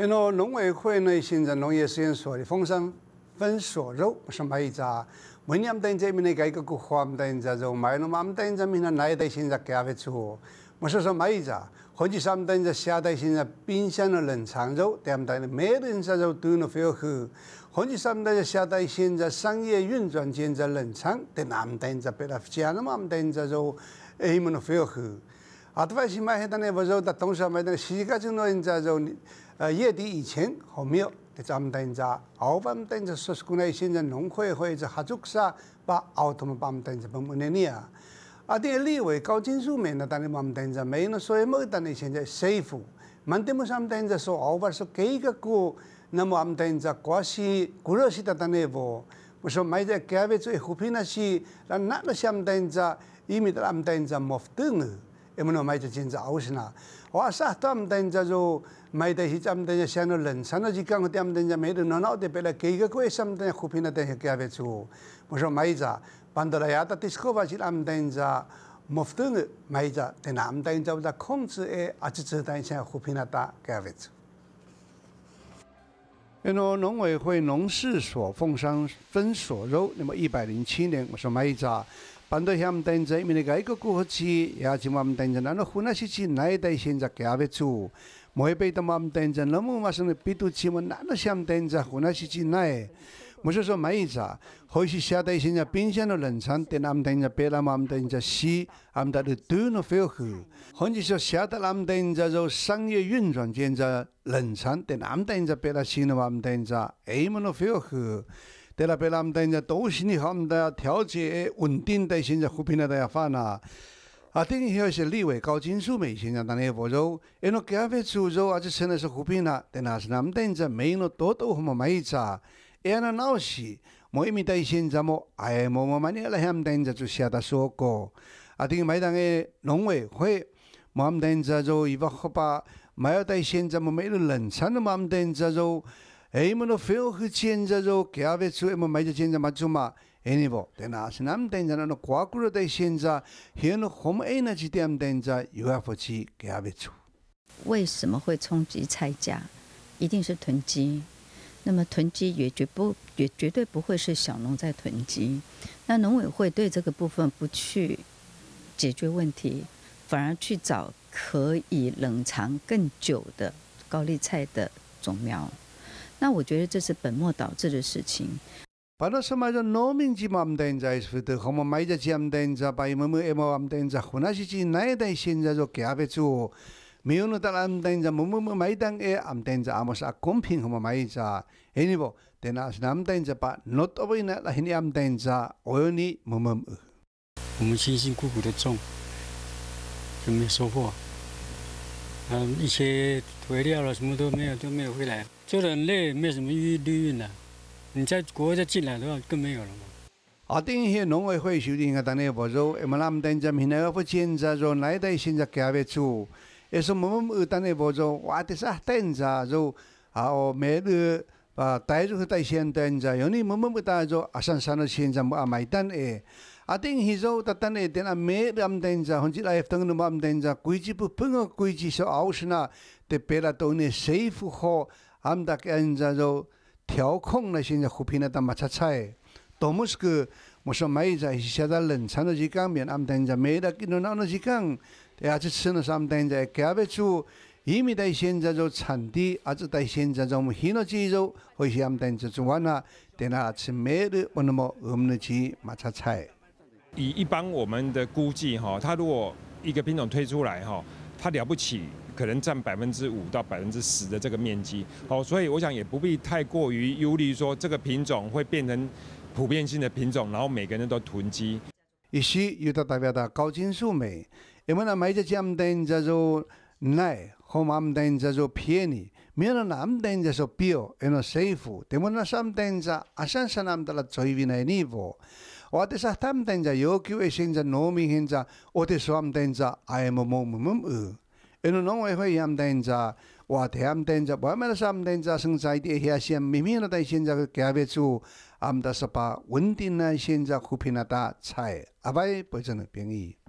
然后农委会呢，现在农业实验所的封上封锁肉，我说买一只。问两代前面呢，改革国方代在肉卖了么我们代前面呢，那一现在给不出。我说说买一只。换起上我们代在下代现在冰箱的冷藏肉，但我们代呢，每一只肉都能肥飞好去。换起上我们代在下代现在商业运转间在冷藏，等，我们等在别的家那么我们等在肉，哎，用的飞好去。阿多番是买海丹呢，不如到东沙买丹。十几块钱老人家就，呃，月底以前还没有。咱们等着，偶尔我们等着说说呢，现在农会或者是合作社把澳们把我们等着帮我们拿。阿定个利率高指数面呢，当然我们等着没有呢，所以某丹呢现在财富。曼德姆上我们等着说，偶尔说改革过，那么我们等着关心、关注一下丹呢不？我说买只咖啡就喝不呢是，那那呢是我们在伊面头我们等着摸不着呢。那么买只金子，呕死啦！我啥都唔得，只做买点喜赞，唔得只想到人生的时间，我得唔得只买到热闹的，本来几个贵，啥唔得只胡拼得，得下价位做。我说买只，搬到来亚达，discover 只，俺唔得买只，得哪唔得只，我只控制诶，阿只只得下胡拼得打价位做。那么农委会农事所凤山分所肉，那么一百零七年，我说买只。碰到他们，现在因为改革措施，也这么他们这样。那湖南省内代县在搞阿位数，莫害怕他们他们这样，那么马上那批东西，那么他们这样，湖南省之内，我说说没咋，可是下代现在冰箱的冷藏，他们现在别的他们现在西，他们那里短了飞过去。换句话说，下代他们这样就商业运转现在冷藏，他们现在别的新的他们这样，哎么的飞过去。对啦，别咱们现在都心里好，咱们要调节稳定，对现在和平了，都要反啦。啊，等于有些里外搞清楚没？现在哪里福州，伊诺咖啡制作，阿只算的是和平啦。对啦，是咱们现在每一个多多好嘛买一扎。伊阿那闹事，每一代现在么，哎，某某蛮尼个啦，咱们现在就写到书稿。啊，等于每趟个农委会，咱们现在做伊把好把，每一代现在么没得人，三路嘛，咱们现在做。哎，莫那费用会增加，就价位就哎莫买着增加，慢慢。哎尼啵，对呐，现在现在那个跨国的大企业，他那很 energy 点，现在有啊福气价位出。为什么会冲击菜价？一定是囤积。那么囤积也绝不也绝对不会是小农在囤积。那农委会对这个部分不去解决问题，反而去找可以冷藏更久的高丽菜的种苗。那我觉得这是本末倒置的事情。把那什么说农民只买不担责，福德，我们买着钱不担责，把某某某某不担责，或者是你哪一代先在做给别人做，没有那单不担责，某某某买单给不担责，阿莫说公平，我们买着，哎尼不，但是那不担责，把老多维那拉去买单责，我愿意某某某。我们辛辛苦苦的种，就没收获。嗯，一些肥料了什么都没有，都没有回来，做得很累，没有什么意利润了。你在国外进来的话，更没有了嘛。啊，等于说农委会修订的当年补助，我们他们现在闽南也不检查做，哪一代现在改还做，也是我们没有档案补助，我也是在检查做，啊，我每年啊，大族和带县在检有你我们不在这，啊，山山的检查不啊买单诶。阿丁，现在我谈谈呢，滴那买的阿们东西，反正我有天个农忙东西，规矩不碰个规矩，说有时候那特别阿到那西服好，阿们大概现在就调控那些个货品来当买菜菜。多么是个，我说买一只现在冷藏的几干遍，阿们东西买的几弄那几干，再阿只吃那阿们东西，加别处伊米在现在就产地，阿只在现在就我们稀诺鸡肉，或许阿们东西就完了，等下吃买的我那么饿么去买菜菜。以一般我们的估计，哈，它如果一个品种推出来，哈，它了不起，可能占百分之五到百分之十的这个面积。好，所以我想也不必太过于忧虑，说这个品种会变成普遍性的品种，然后每个人都囤积。伊是有的代表的高金素酶，买只做奶，和妈做男做那阿男的尼私たんじゃ要求へしんじゃ脳みへんじゃおてすわんてんじゃあえももむむむเอ็นน้องไอ้ไฟยามเต็นจ้าว่าเทียมเต็นจ้าบ่แม่ละสามเต็นจ้าซึ่งใจที่เฮียเสียมมีมีนะได้เช่นจ้าแก่เวชูอัมตาสปาวันที่นั้นเช่นจ้าคุพินาตาใช่อะไรเป็นจังเป็นอี